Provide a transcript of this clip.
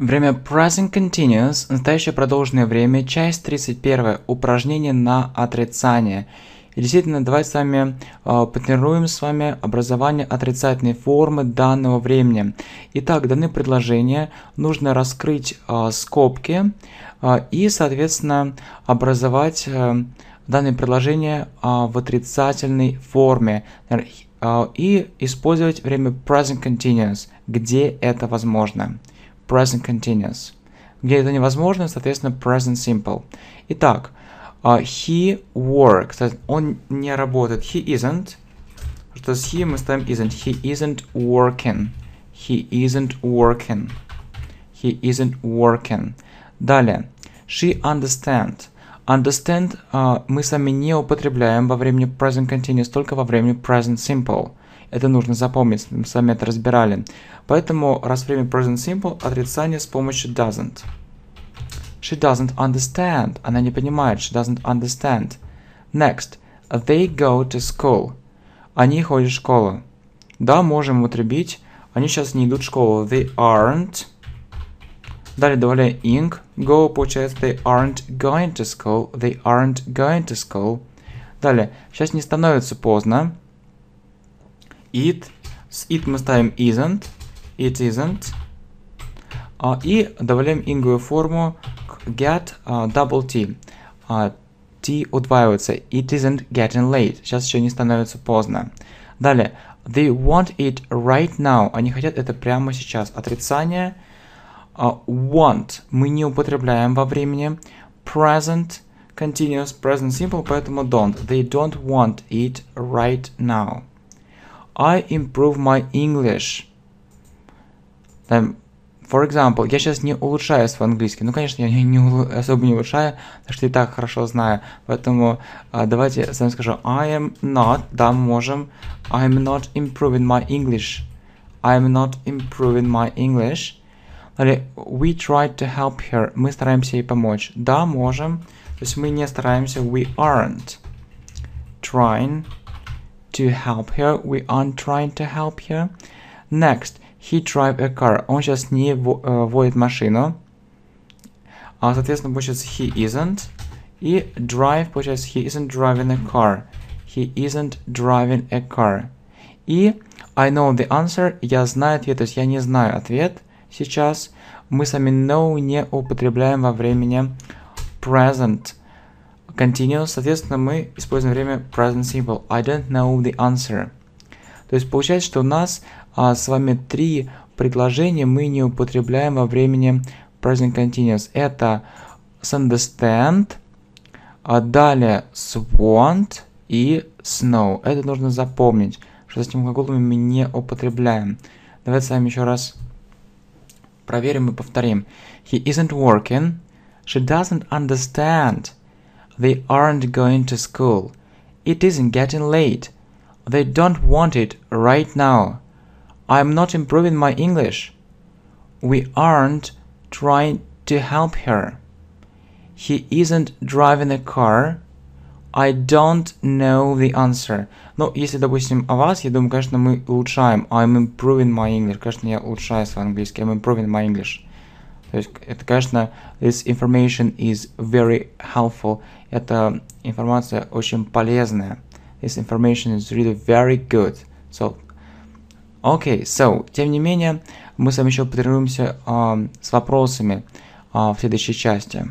Время Present Continuous, настоящее продолженное время, часть 31, упражнение на отрицание. И действительно, давайте с вами э, потренируем с вами образование отрицательной формы данного времени. Итак, данные предложения, нужно раскрыть э, скобки э, и, соответственно, образовать э, данное предложение э, в отрицательной форме э, и использовать время Present Continuous, где это возможно. present continuous. Где это невозможно, соответственно, present simple. Итак, uh, he works. Он не работает. He isn't. Что с he мы ставим isn't. He isn't working. He isn't working. He isn't working. Далее. She understand. Understand uh, мы сами не употребляем во времени present continuous, только во времени present simple. Это нужно запомнить, мы с вами это разбирали. Поэтому раз время present simple, отрицание с помощью doesn't. She doesn't understand. Она не понимает. She doesn't understand. Next. They go to school. Они ходят в школу. Да, можем употребить. Они сейчас не идут в школу. They aren't. Далее добавляем ing. Go получается they aren't going to school. They aren't going to school. Далее. Сейчас не становится поздно it. С it мы ставим isn't. It isn't. А, и добавляем ингую форму get а, double t. А, t удваивается. It isn't getting late. Сейчас еще не становится поздно. Далее. They want it right now. Они хотят это прямо сейчас. Отрицание. Want. Мы не употребляем во времени. Present. Continuous present simple, поэтому don't. They don't want it right now. I improve my English. Там, for example, я сейчас не улучшаю свой английский. Ну, конечно, я не, не особо не улучшаю, потому что и так хорошо знаю. Поэтому а, давайте я вами скажу I am not, да, мы можем. I am not improving my English. I am not improving my English. Далее, we tried to help her. Мы стараемся ей помочь. Да, можем. То есть мы не стараемся, we aren't trying to help her. We aren't trying to help her. Next, he drive a car. Он сейчас не водит машину. А, соответственно, получается, he isn't. И drive, получается, he isn't driving a car. He isn't driving a car. И I know the answer. Я знаю ответ, то есть я не знаю ответ сейчас. Мы сами know не употребляем во времени present. Continuous, соответственно, мы используем время present simple. I don't know the answer. То есть получается, что у нас а, с вами три предложения мы не употребляем во времени present continuous. Это с understand, а далее с want и с know. Это нужно запомнить, что с этими глаголами мы не употребляем. Давайте с вами еще раз проверим и повторим. He isn't working. She doesn't understand. They aren't going to school. It isn't getting late. They don't want it right now. I'm not improving my English. We aren't trying to help her. He isn't driving a car. I don't know the answer. Ну, если, допустим, о вас, я думаю, конечно, мы улучшаем. I'm improving my English. Конечно, я улучшаю свой английский. I'm improving my English. То есть это, конечно, this information is very helpful. Эта информация очень полезная. This information is really very good. So, okay, so, тем не менее, мы с вами еще потренируемся um, с вопросами uh, в следующей части.